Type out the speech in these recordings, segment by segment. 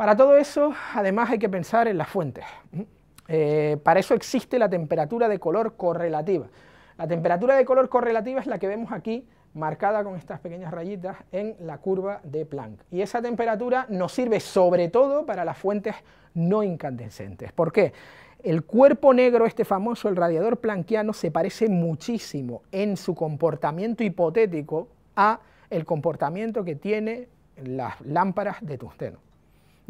Para todo eso, además, hay que pensar en las fuentes. ¿Mm? Eh, para eso existe la temperatura de color correlativa. La temperatura de color correlativa es la que vemos aquí marcada con estas pequeñas rayitas en la curva de Planck. Y esa temperatura nos sirve sobre todo para las fuentes no incandescentes. ¿Por qué? El cuerpo negro, este famoso, el radiador planquiano, se parece muchísimo en su comportamiento hipotético a el comportamiento que tiene las lámparas de tungsteno.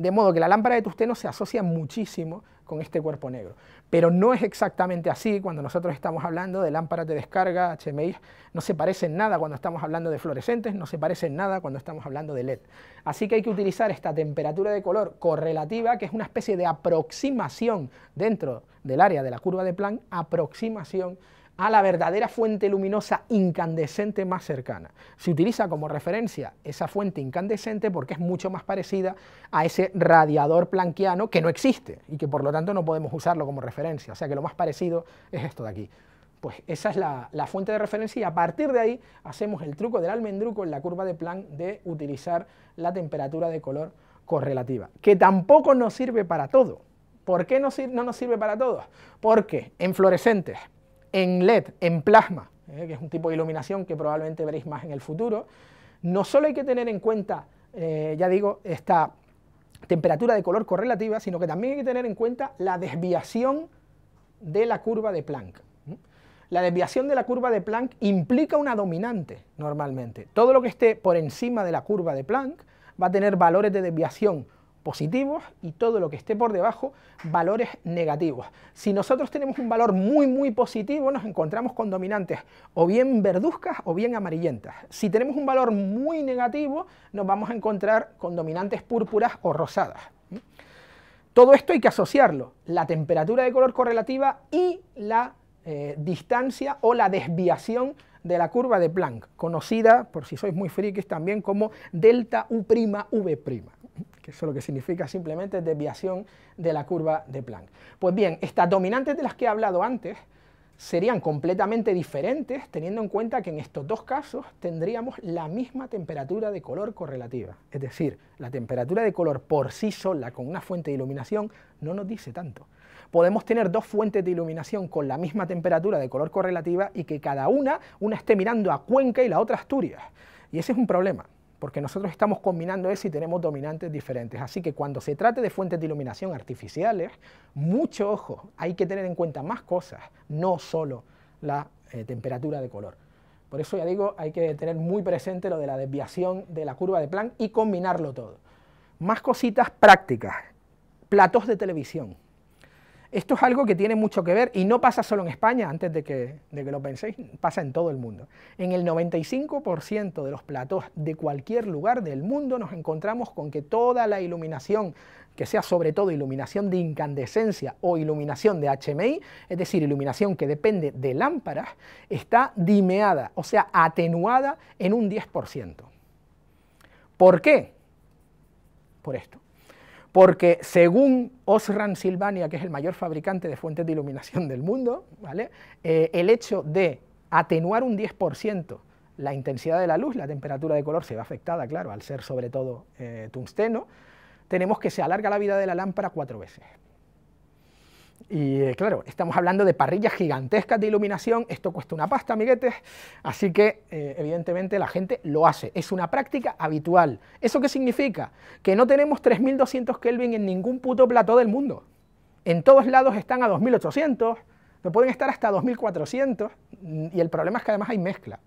De modo que la lámpara de Tusteno se asocia muchísimo con este cuerpo negro. Pero no es exactamente así cuando nosotros estamos hablando de lámparas de descarga, HMI, no se parecen nada cuando estamos hablando de fluorescentes, no se parecen nada cuando estamos hablando de LED. Así que hay que utilizar esta temperatura de color correlativa, que es una especie de aproximación dentro del área de la curva de Planck, aproximación a la verdadera fuente luminosa incandescente más cercana. Se utiliza como referencia esa fuente incandescente porque es mucho más parecida a ese radiador planquiano que no existe y que por lo tanto no podemos usarlo como referencia. O sea que lo más parecido es esto de aquí. Pues esa es la, fuente de referencia y a partir de ahí hacemos el truco del almendruco en la curva de Planck de utilizar la temperatura de color correlativa, que tampoco nos sirve para todo. ¿Por qué no, nos sirve para todo? Porque en fluorescentes en LED, en plasma, eh, que es un tipo de iluminación que probablemente veréis más en el futuro, no solo hay que tener en cuenta, eh, ya digo, esta temperatura de color correlativa, sino que también hay que tener en cuenta la desviación de la curva de Planck. La desviación de la curva de Planck implica una dominante normalmente. Todo lo que esté por encima de la curva de Planck va a tener valores de desviación positivos y todo lo que esté por debajo, valores negativos. Si nosotros tenemos un valor muy, muy positivo, nos encontramos con dominantes o bien verduzcas o bien amarillentas. Si tenemos un valor muy negativo, nos vamos a encontrar con dominantes púrpuras o rosadas. Todo esto hay que asociarlo, la temperatura de color correlativa y la eh, distancia o la desviación de la curva de Planck, conocida, por si sois muy frikis, también como delta U', V' eso lo que significa simplemente desviación de la curva de Planck. Pues bien, estas dominantes de las que he hablado antes serían completamente diferentes teniendo en cuenta que en estos dos casos tendríamos la misma temperatura de color correlativa. Es decir, la temperatura de color por sí sola con una fuente de iluminación no nos dice tanto. Podemos tener dos fuentes de iluminación con la misma temperatura de color correlativa y que cada una, una esté mirando a Cuenca y la otra a Asturias. Y ese es un problema porque nosotros estamos combinando eso y tenemos dominantes diferentes. Así que cuando se trate de fuentes de iluminación artificiales, mucho ojo, hay que tener en cuenta más cosas, no solo la eh, temperatura de color. Por eso ya digo, hay que tener muy presente lo de la desviación de la curva de Planck y combinarlo todo. Más cositas prácticas, platos de televisión. Esto es algo que tiene mucho que ver y no pasa solo en España, antes de que, lo penséis, pasa en todo el mundo. En el 95% de los platos de cualquier lugar del mundo nos encontramos con que toda la iluminación, que sea sobre todo iluminación de incandescencia o iluminación de HMI, es decir, iluminación que depende de lámparas, está dimeada, o sea, atenuada en un 10%. ¿Por qué? Por esto porque según Osram Silvania, que es el mayor fabricante de fuentes de iluminación del mundo, eh, el hecho de atenuar un 10% la intensidad de la luz, la temperatura de color se ve afectada, claro, al ser sobre todo eh, tungsteno, tenemos que se alarga la vida de la lámpara cuatro veces. Y eh, claro, estamos hablando de parrillas gigantescas de iluminación, esto cuesta una pasta, amiguetes, así que eh, evidentemente la gente lo hace, es una práctica habitual. ¿Eso qué significa? Que no tenemos 3200 Kelvin en ningún puto plató del mundo. En todos lados están a 2800, lo pueden estar hasta 2400 y el problema es que además hay mezcla.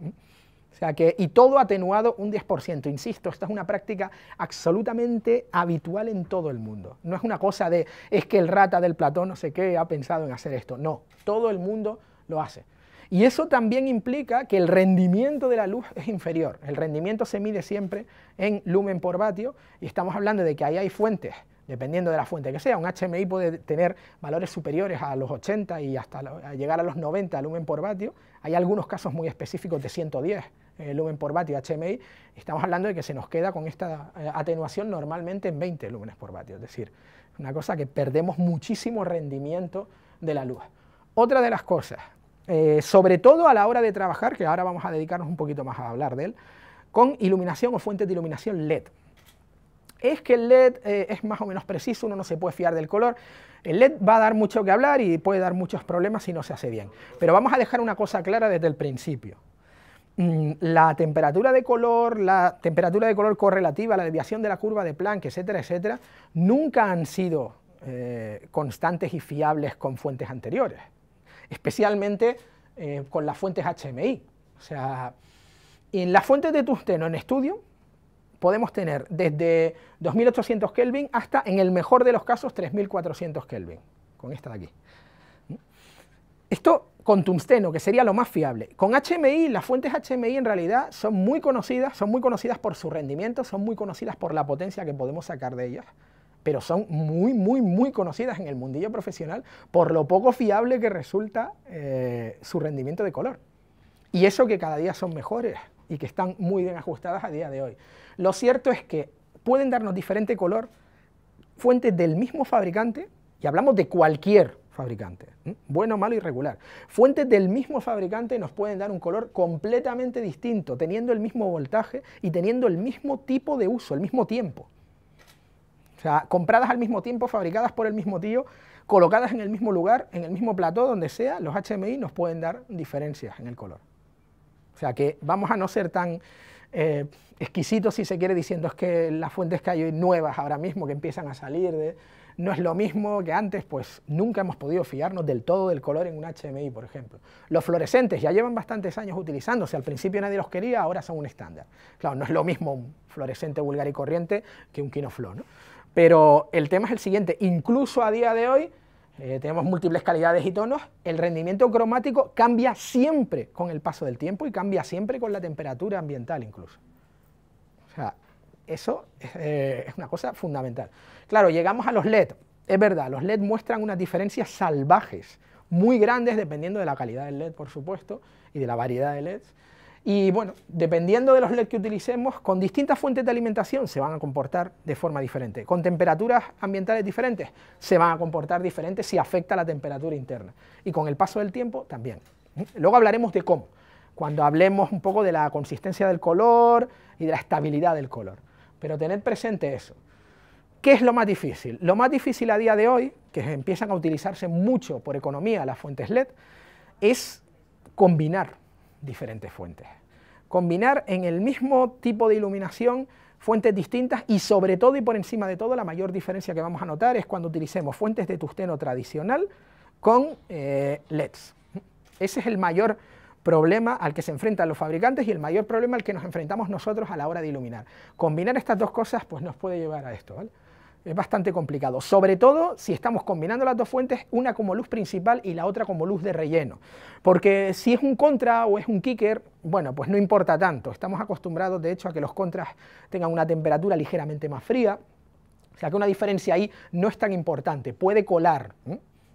O sea que, y todo atenuado un 10%. Insisto, esta es una práctica absolutamente habitual en todo el mundo. No es una cosa de, es que el rata del Platón no sé qué ha pensado en hacer esto. No, todo el mundo lo hace. Y eso también implica que el rendimiento de la luz es inferior. El rendimiento se mide siempre en lumen por vatio y estamos hablando de que ahí hay fuentes, dependiendo de la fuente que sea. Un HMI puede tener valores superiores a los 80 y hasta llegar a los 90 lumen por vatio. Hay algunos casos muy específicos de 110 eh, lumen por vatio HMI, estamos hablando de que se nos queda con esta eh, atenuación normalmente en 20 lúmenes por vatio, es decir, una cosa que perdemos muchísimo rendimiento de la luz. Otra de las cosas, eh, sobre todo a la hora de trabajar, que ahora vamos a dedicarnos un poquito más a hablar de él, con iluminación o fuentes de iluminación LED. Es que el LED es más o menos preciso, uno no se puede fiar del color. El LED va a dar mucho que hablar y puede dar muchos problemas si no se hace bien. Pero vamos a dejar una cosa clara desde el principio. Mm, la temperatura de color, la temperatura de color correlativa, la desviación de la curva de Planck, etcétera, etcétera, nunca han sido eh, constantes y fiables con fuentes anteriores, especialmente eh, con las fuentes HMI. O sea, en las fuentes de tungsteno en estudio podemos tener desde 2800 Kelvin hasta, en el mejor de los casos, 3400 Kelvin, con esta de aquí. ¿Mm? Esto con Tumsteno, que sería lo más fiable. Con HMI, las fuentes HMI en realidad son muy conocidas, son muy conocidas por su rendimiento, son muy conocidas por la potencia que podemos sacar de ellas, pero son muy, muy, muy conocidas en el mundillo profesional por lo poco fiable que resulta eh, su rendimiento de color. Y eso que cada día son mejores y que están muy bien ajustadas a día de hoy. Lo cierto es que pueden darnos diferente color fuentes del mismo fabricante, y hablamos de cualquier fabricante. Bueno, malo y regular. Fuentes del mismo fabricante nos pueden dar un color completamente distinto, teniendo el mismo voltaje y teniendo el mismo tipo de uso, el mismo tiempo. O sea, compradas al mismo tiempo, fabricadas por el mismo tío, colocadas en el mismo lugar, en el mismo plató, donde sea, los HMI nos pueden dar diferencias en el color. O sea que vamos a no ser tan eh, exquisitos si se quiere diciendo es que las fuentes que hay hoy nuevas ahora mismo que empiezan a salir de no es lo mismo que antes, pues nunca hemos podido fiarnos del todo del color en un HMI, por ejemplo. Los fluorescentes ya llevan bastantes años utilizándose, al principio nadie los quería, ahora son un estándar. Claro, no es lo mismo un fluorescente vulgar y corriente que un quinoflor, ¿no? Pero el tema es el siguiente, incluso a día de hoy eh, tenemos múltiples calidades y tonos, el rendimiento cromático cambia siempre con el paso del tiempo y cambia siempre con la temperatura ambiental incluso. O sea, eso eh, es una cosa fundamental. Claro, llegamos a los LED. Es verdad, los LED muestran unas diferencias salvajes, muy grandes dependiendo de la calidad del LED, por supuesto, y de la variedad de LEDs. Y bueno, dependiendo de los LED que utilicemos, con distintas fuentes de alimentación se van a comportar de forma diferente. Con temperaturas ambientales diferentes se van a comportar diferentes si afecta la temperatura interna. Y con el paso del tiempo también. Luego hablaremos de cómo, cuando hablemos un poco de la consistencia del color y de la estabilidad del color pero tened presente eso. ¿Qué es lo más difícil? Lo más difícil a día de hoy, que empiezan a utilizarse mucho por economía las fuentes LED, es combinar diferentes fuentes. Combinar en el mismo tipo de iluminación fuentes distintas y sobre todo y por encima de todo la mayor diferencia que vamos a notar es cuando utilicemos fuentes de tusteno tradicional con eh, LEDs. Ese es el mayor problema al que se enfrentan los fabricantes y el mayor problema al que nos enfrentamos nosotros a la hora de iluminar. Combinar estas dos cosas pues nos puede llevar a esto, ¿vale? Es bastante complicado, sobre todo si estamos combinando las dos fuentes, una como luz principal y la otra como luz de relleno. Porque si es un contra o es un kicker, bueno, pues no importa tanto. Estamos acostumbrados, de hecho, a que los contras tengan una temperatura ligeramente más fría. O sea que una diferencia ahí no es tan importante, puede colar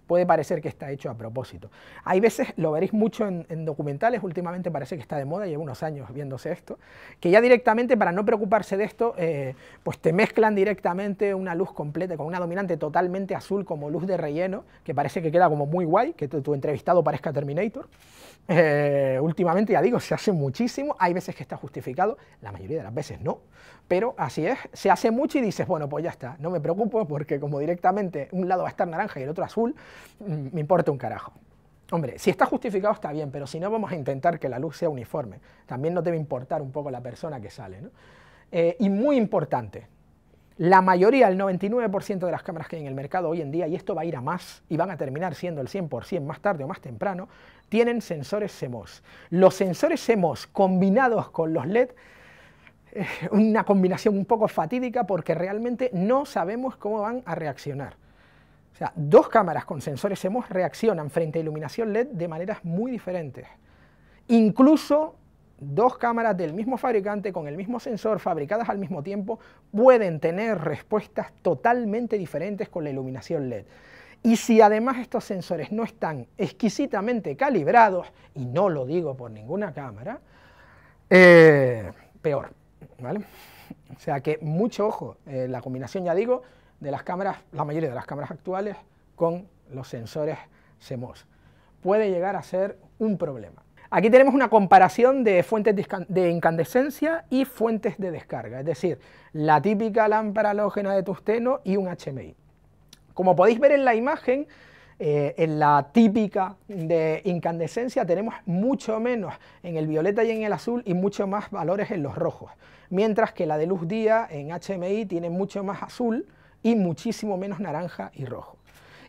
puede parecer que está hecho a propósito. Hay veces, lo veréis mucho en, documentales, últimamente parece que está de moda, llevo unos años viéndose esto, que ya directamente para no preocuparse de esto, eh, pues te mezclan directamente una luz completa con una dominante totalmente azul como luz de relleno, que parece que queda como muy guay, que tu, entrevistado parezca Terminator. Eh, últimamente, ya digo, se hace muchísimo, hay veces que está justificado, la mayoría de las veces no, pero así es, se hace mucho y dices, bueno, pues ya está, no me preocupo porque como directamente un lado va a estar naranja y el otro azul, Mm, me importa un carajo. Hombre, si está justificado está bien, pero si no vamos a intentar que la luz sea uniforme. También no debe importar un poco la persona que sale. Eh, y muy importante, la mayoría, el 99% de las cámaras que hay en el mercado hoy en día, y esto va a ir a más y van a terminar siendo el 100% más tarde o más temprano, tienen sensores CMOS. Los sensores CMOS combinados con los LED eh, una combinación un poco fatídica porque realmente no sabemos cómo van a reaccionar. O sea, dos cámaras con sensores CMOS reaccionan frente a iluminación LED de maneras muy diferentes. Incluso dos cámaras del mismo fabricante con el mismo sensor fabricadas al mismo tiempo pueden tener respuestas totalmente diferentes con la iluminación LED. Y si además estos sensores no están exquisitamente calibrados, y no lo digo por ninguna cámara, eh, peor. ¿vale? O sea que mucho ojo, eh, la combinación ya digo, de las cámaras, la mayoría de las cámaras actuales, con los sensores CMOS. Puede llegar a ser un problema. Aquí tenemos una comparación de fuentes de incandescencia y fuentes de descarga, es decir, la típica lámpara halógena de tungsteno y un HMI. Como podéis ver en la imagen, eh, en la típica de incandescencia tenemos mucho menos en el violeta y en el azul y mucho más valores en los rojos, mientras que la de luz día en HMI tiene mucho más azul y muchísimo menos naranja y rojo.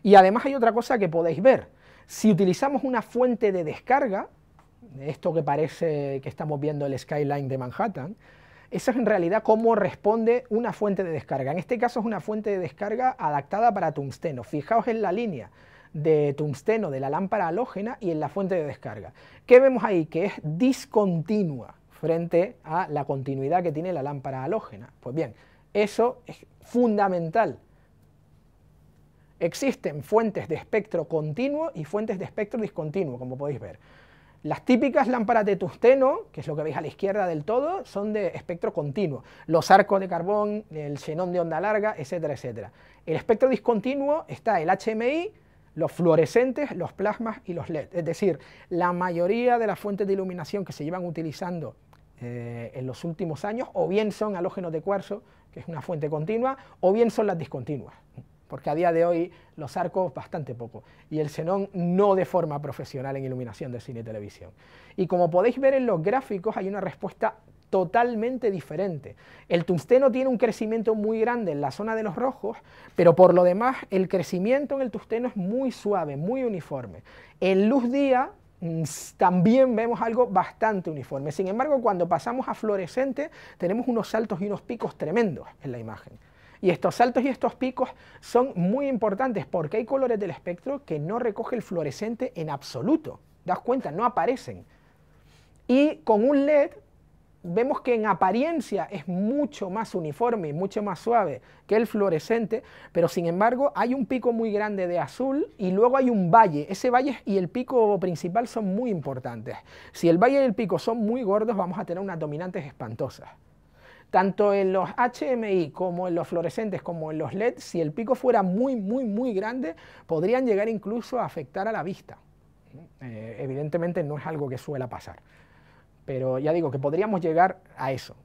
Y además hay otra cosa que podéis ver. Si utilizamos una fuente de descarga, esto que parece que estamos viendo el skyline de Manhattan, eso es en realidad cómo responde una fuente de descarga. En este caso es una fuente de descarga adaptada para tungsteno. Fijaos en la línea de tungsteno de la lámpara halógena y en la fuente de descarga. ¿Qué vemos ahí? Que es discontinua frente a la continuidad que tiene la lámpara halógena. Pues bien, eso es fundamental. Existen fuentes de espectro continuo y fuentes de espectro discontinuo, como podéis ver. Las típicas lámparas de tusteno, que es lo que veis a la izquierda del todo, son de espectro continuo. Los arcos de carbón, el xenón de onda larga, etcétera, etcétera. El espectro discontinuo está el HMI, los fluorescentes, los plasmas y los LED. Es decir, la mayoría de las fuentes de iluminación que se llevan utilizando eh, en los últimos años, o bien son halógenos de cuarzo, que es una fuente continua, o bien son las discontinuas, porque a día de hoy los arcos bastante poco, y el xenón no de forma profesional en iluminación de cine y televisión. Y como podéis ver en los gráficos hay una respuesta totalmente diferente. El tungsteno tiene un crecimiento muy grande en la zona de los rojos, pero por lo demás el crecimiento en el tungsteno es muy suave, muy uniforme. En luz día Mm, también vemos algo bastante uniforme. Sin embargo, cuando pasamos a fluorescente, tenemos unos saltos y unos picos tremendos en la imagen. Y estos saltos y estos picos son muy importantes porque hay colores del espectro que no recoge el fluorescente en absoluto. ¿Das cuenta? No aparecen. Y con un LED vemos que en apariencia es mucho más uniforme y mucho más suave que el fluorescente, pero sin embargo hay un pico muy grande de azul y luego hay un valle. Ese valle y el pico principal son muy importantes. Si el valle y el pico son muy gordos, vamos a tener unas dominantes espantosas. Tanto en los HMI como en los fluorescentes como en los LED, si el pico fuera muy, muy, muy grande, podrían llegar incluso a afectar a la vista. Eh, evidentemente no es algo que suela pasar. Pero ya digo que podríamos llegar a eso.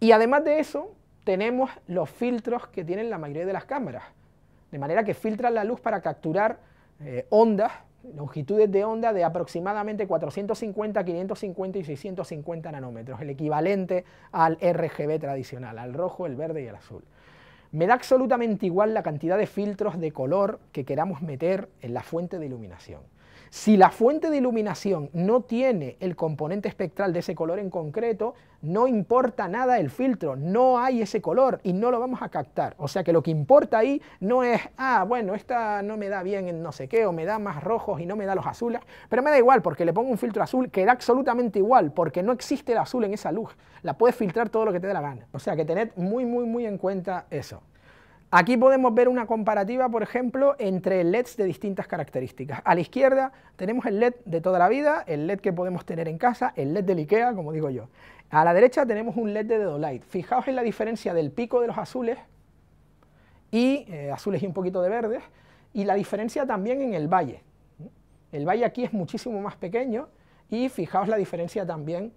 Y además de eso, tenemos los filtros que tienen la mayoría de las cámaras, de manera que filtran la luz para capturar eh, ondas, longitudes de onda de aproximadamente 450, 550 y 650 nanómetros, el equivalente al RGB tradicional, al rojo, el verde y el azul. Me da absolutamente igual la cantidad de filtros de color que queramos meter en la fuente de iluminación. Si la fuente de iluminación no tiene el componente espectral de ese color en concreto, no importa nada el filtro, no hay ese color y no lo vamos a captar. O sea que lo que importa ahí no es, ah, bueno, esta no me da bien en no sé qué, o me da más rojos y no me da los azules, pero me da igual porque le pongo un filtro azul que da absolutamente igual porque no existe el azul en esa luz. La puedes filtrar todo lo que te dé la gana. O sea que tened muy, muy, muy en cuenta eso. Aquí podemos ver una comparativa, por ejemplo, entre LEDs de distintas características. A la izquierda tenemos el LED de toda la vida, el LED que podemos tener en casa, el LED del IKEA, como digo yo. A la derecha tenemos un LED de Dolight. Fijaos en la diferencia del pico de los azules, y eh, azules y un poquito de verdes, y la diferencia también en el valle. El valle aquí es muchísimo más pequeño y fijaos la diferencia también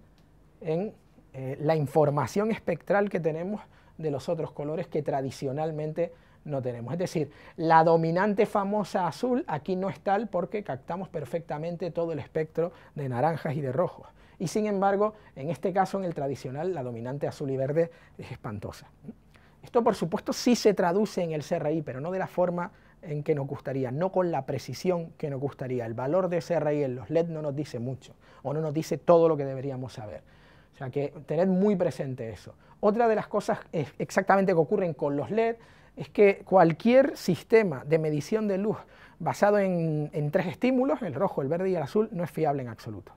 en eh, la información espectral que tenemos de los otros colores que tradicionalmente no tenemos. Es decir, la dominante famosa azul aquí no es tal porque captamos perfectamente todo el espectro de naranjas y de rojos. Y sin embargo, en este caso, en el tradicional, la dominante azul y verde es espantosa. Esto, por supuesto, sí se traduce en el CRI, pero no de la forma en que nos gustaría, no con la precisión que nos gustaría. El valor de CRI en los LED no nos dice mucho o no nos dice todo lo que deberíamos saber. O sea que tened muy presente eso. Otra de las cosas exactamente que ocurren con los LED es que cualquier sistema de medición de luz basado en, en tres estímulos, el rojo, el verde y el azul, no es fiable en absoluto.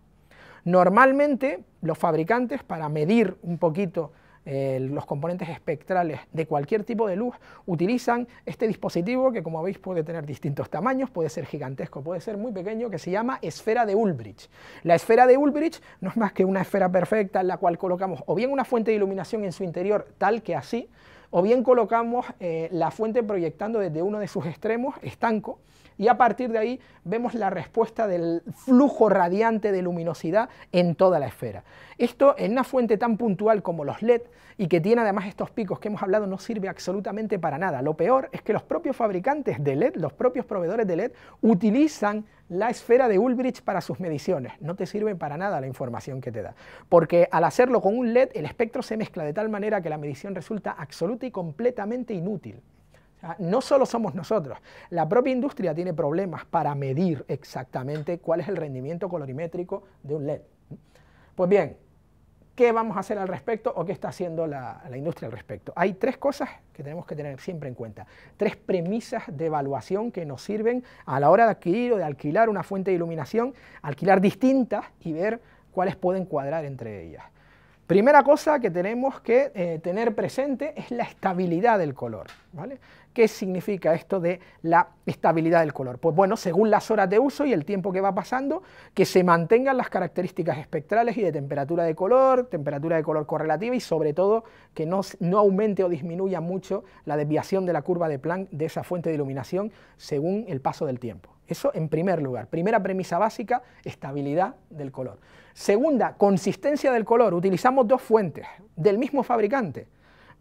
Normalmente los fabricantes para medir un poquito los componentes espectrales de cualquier tipo de luz, utilizan este dispositivo que como veis puede tener distintos tamaños, puede ser gigantesco, puede ser muy pequeño, que se llama esfera de Ulbricht. La esfera de Ulbricht no es más que una esfera perfecta en la cual colocamos o bien una fuente de iluminación en su interior tal que así, o bien colocamos eh, la fuente proyectando desde uno de sus extremos estanco y a partir de ahí vemos la respuesta del flujo radiante de luminosidad en toda la esfera. Esto en una fuente tan puntual como los LED y que tiene además estos picos que hemos hablado no sirve absolutamente para nada. Lo peor es que los propios fabricantes de LED, los propios proveedores de LED, utilizan la esfera de Ulbricht para sus mediciones. No te sirve para nada la información que te da, porque al hacerlo con un LED el espectro se mezcla de tal manera que la medición resulta absoluta y completamente inútil. Ah, no solo somos nosotros, la propia industria tiene problemas para medir exactamente cuál es el rendimiento colorimétrico de un LED. Pues bien, ¿qué vamos a hacer al respecto o qué está haciendo la, industria al respecto? Hay tres cosas que tenemos que tener siempre en cuenta, tres premisas de evaluación que nos sirven a la hora de adquirir o de alquilar una fuente de iluminación, alquilar distintas y ver cuáles pueden cuadrar entre ellas. Primera cosa que tenemos que eh, tener presente es la estabilidad del color. ¿vale? ¿Qué significa esto de la estabilidad del color? Pues bueno, según las horas de uso y el tiempo que va pasando, que se mantengan las características espectrales y de temperatura de color, temperatura de color correlativa y sobre todo que no, no aumente o disminuya mucho la desviación de la curva de Planck de esa fuente de iluminación según el paso del tiempo. Eso en primer lugar. Primera premisa básica, estabilidad del color. Segunda, consistencia del color. Utilizamos dos fuentes del mismo fabricante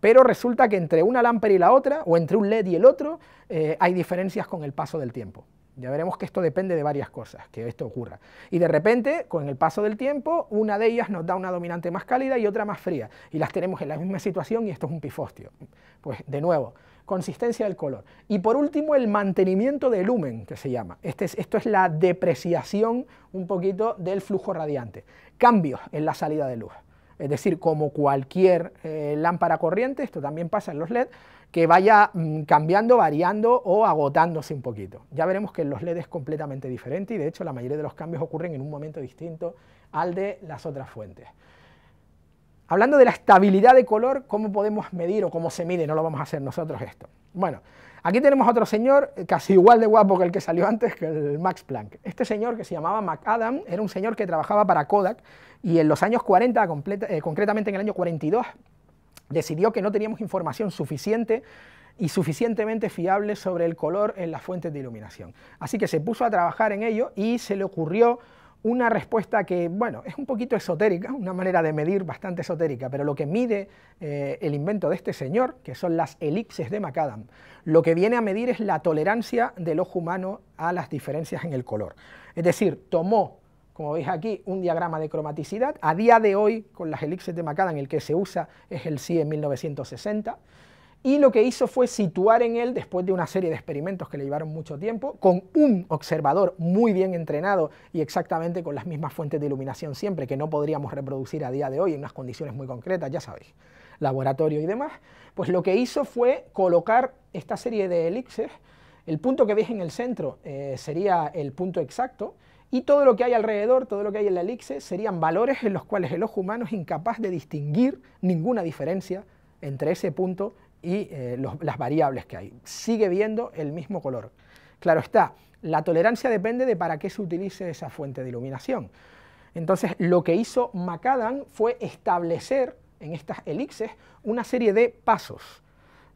pero resulta que entre una lámpara y la otra, o entre un LED y el otro, eh, hay diferencias con el paso del tiempo. Ya veremos que esto depende de varias cosas, que esto ocurra. Y de repente, con el paso del tiempo, una de ellas nos da una dominante más cálida y otra más fría. Y las tenemos en la misma situación y esto es un pifostio. Pues de nuevo, consistencia del color. Y por último, el mantenimiento del lumen, que se llama. Este esto es la depreciación un poquito del flujo radiante. Cambios en la salida de luz es decir, como cualquier eh, lámpara corriente, esto también pasa en los LED, que vaya mm, cambiando, variando o agotándose un poquito. Ya veremos que en los LED es completamente diferente y de hecho la mayoría de los cambios ocurren en un momento distinto al de las otras fuentes. Hablando de la estabilidad de color, ¿cómo podemos medir o cómo se mide? No lo vamos a hacer nosotros esto. Bueno, Aquí tenemos otro señor eh, casi igual de guapo que el que salió antes, que el Max Planck. Este señor que se llamaba McAdam era un señor que trabajaba para Kodak y en los años 40, eh, concretamente en el año 42, decidió que no teníamos información suficiente y suficientemente fiable sobre el color en las fuentes de iluminación. Así que se puso a trabajar en ello y se le ocurrió una respuesta que, bueno, es un poquito esotérica, una manera de medir bastante esotérica, pero lo que mide eh, el invento de este señor, que son las elipses de Macadam, lo que viene a medir es la tolerancia del ojo humano a las diferencias en el color. Es decir, tomó, como veis aquí, un diagrama de cromaticidad, a día de hoy, con las elipses de Macadam, el que se usa es el CIE en 1960, y lo que hizo fue situar en él, después de una serie de experimentos que le llevaron mucho tiempo, con un observador muy bien entrenado y exactamente con las mismas fuentes de iluminación siempre, que no podríamos reproducir a día de hoy en unas condiciones muy concretas, ya sabéis, laboratorio y demás, pues lo que hizo fue colocar esta serie de elixes, el punto que veis en el centro eh, sería el punto exacto, y todo lo que hay alrededor, todo lo que hay en la elixir, serían valores en los cuales el ojo humano es incapaz de distinguir ninguna diferencia entre ese punto y eh, las variables que hay. Sigue viendo el mismo color. Claro está, la tolerancia depende de para qué se utilice esa fuente de iluminación. Entonces, lo que hizo Macadam fue establecer en estas elixes una serie de pasos.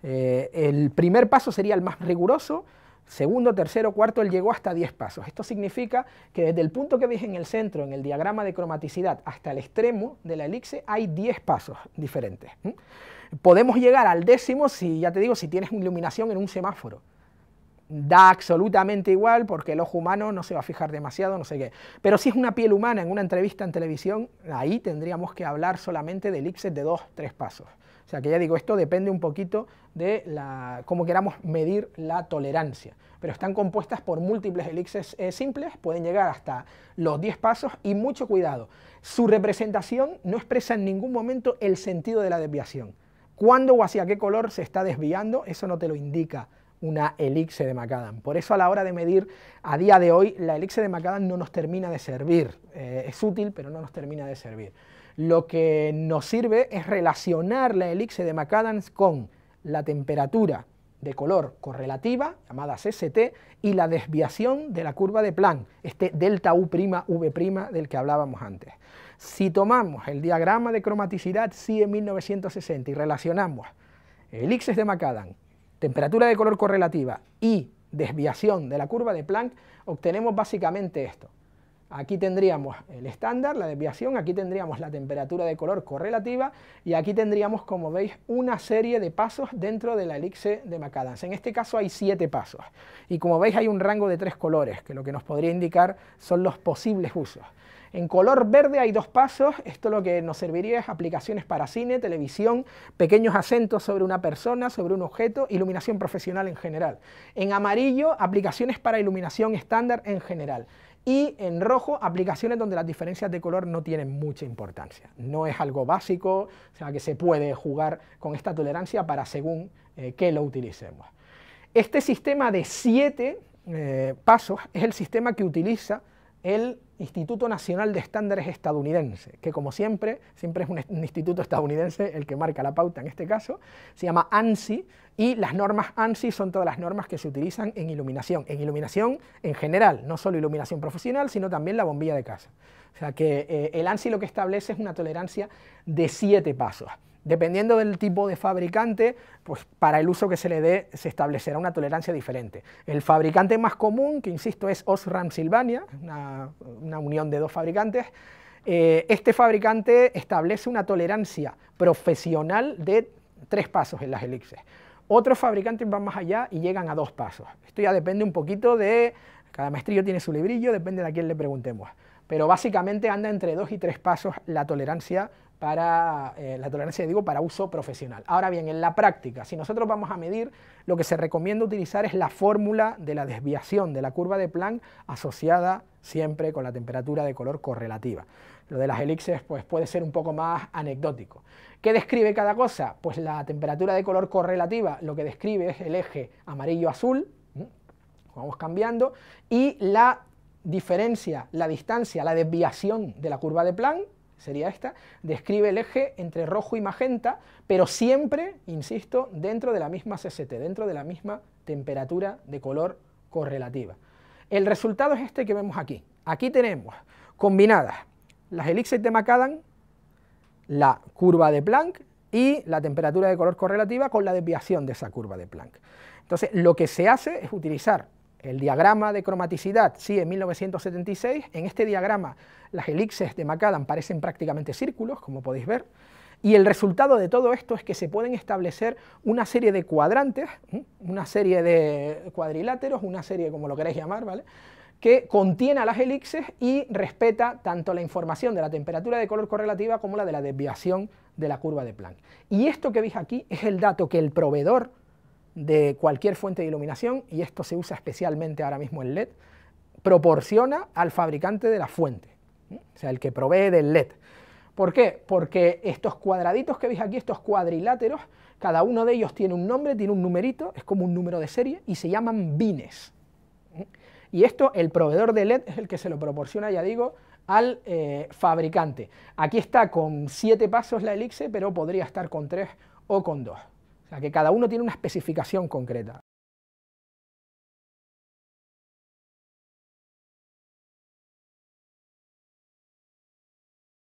Eh, el primer paso sería el más riguroso, segundo, tercero, cuarto, él llegó hasta 10 pasos. Esto significa que desde el punto que veis en el centro, en el diagrama de cromaticidad, hasta el extremo de la elipse hay 10 pasos diferentes. Podemos llegar al décimo si, ya te digo, si tienes iluminación en un semáforo. Da absolutamente igual porque el ojo humano no se va a fijar demasiado, no sé qué. Pero si es una piel humana en una entrevista en televisión, ahí tendríamos que hablar solamente de elipses de dos, tres pasos. O sea que ya digo, esto depende un poquito de la, cómo queramos medir la tolerancia. Pero están compuestas por múltiples elipses eh, simples, pueden llegar hasta los diez pasos y mucho cuidado. Su representación no expresa en ningún momento el sentido de la desviación cuándo o hacia qué color se está desviando, eso no te lo indica una elipse de Macadam. Por eso a la hora de medir, a día de hoy, la elipse de Macadam no nos termina de servir. Eh, es útil, pero no nos termina de servir. Lo que nos sirve es relacionar la elipse de Macadam con la temperatura de color correlativa, llamada CCT, y la desviación de la curva de Plan, este delta U', V' del que hablábamos antes. Si tomamos el diagrama de cromaticidad CIE 1960 y relacionamos el de Macadam, temperatura de color correlativa y desviación de la curva de Planck, obtenemos básicamente esto. Aquí tendríamos el estándar, la desviación, aquí tendríamos la temperatura de color correlativa y aquí tendríamos, como veis, una serie de pasos dentro de la elipse de Macadam. En este caso hay siete pasos y como veis hay un rango de tres colores, que lo que nos podría indicar son los posibles usos. En color verde hay dos pasos, esto lo que nos serviría es aplicaciones para cine, televisión, pequeños acentos sobre una persona, sobre un objeto, iluminación profesional en general. En amarillo, aplicaciones para iluminación estándar en general. Y en rojo, aplicaciones donde las diferencias de color no tienen mucha importancia. No es algo básico, o sea que se puede jugar con esta tolerancia para según eh, que lo utilicemos. Este sistema de siete eh, pasos es el sistema que utiliza el Instituto Nacional de Estándares Estadounidense, que como siempre, siempre es un, instituto estadounidense el que marca la pauta en este caso, se llama ANSI y las normas ANSI son todas las normas que se utilizan en iluminación, en iluminación en general, no solo iluminación profesional, sino también la bombilla de casa. O sea que eh, el ANSI lo que establece es una tolerancia de siete pasos. Dependiendo del tipo de fabricante, pues para el uso que se le dé se establecerá una tolerancia diferente. El fabricante más común, que insisto es Osram Silvania, una, unión de dos fabricantes, eh, este fabricante establece una tolerancia profesional de tres pasos en las elipses. Otros fabricantes van más allá y llegan a dos pasos. Esto ya depende un poquito de, cada maestrillo tiene su librillo, depende de a quién le preguntemos. Pero básicamente anda entre dos y tres pasos la tolerancia para eh, la tolerancia, digo, para uso profesional. Ahora bien, en la práctica, si nosotros vamos a medir, lo que se recomienda utilizar es la fórmula de la desviación de la curva de Planck asociada siempre con la temperatura de color correlativa. Lo de las elipses pues, puede ser un poco más anecdótico. ¿Qué describe cada cosa? Pues la temperatura de color correlativa lo que describe es el eje amarillo-azul, vamos cambiando, y la diferencia, la distancia, la desviación de la curva de Planck, sería esta, describe el eje entre rojo y magenta, pero siempre, insisto, dentro de la misma CCT, dentro de la misma temperatura de color correlativa. El resultado es este que vemos aquí. Aquí tenemos combinadas las elixir de Macadam, la curva de Planck y la temperatura de color correlativa con la desviación de esa curva de Planck. Entonces, lo que se hace es utilizar el diagrama de cromaticidad, sí, en 1976, en este diagrama las elipses de Macadam parecen prácticamente círculos, como podéis ver, y el resultado de todo esto es que se pueden establecer una serie de cuadrantes, una serie de cuadriláteros, una serie como lo queráis llamar, ¿vale? que contiene a las elipses y respeta tanto la información de la temperatura de color correlativa como la de la desviación de la curva de Planck. Y esto que veis aquí es el dato que el proveedor de cualquier fuente de iluminación, y esto se usa especialmente ahora mismo en LED, proporciona al fabricante de la fuente, o sea, el que provee del LED. ¿Por qué? Porque estos cuadraditos que veis aquí, estos cuadriláteros, cada uno de ellos tiene un nombre, tiene un numerito, es como un número de serie, y se llaman bines. Y esto, el proveedor de LED es el que se lo proporciona, ya digo, al eh, fabricante. Aquí está con siete pasos la elixir, pero podría estar con tres o con dos que cada uno tiene una especificación concreta.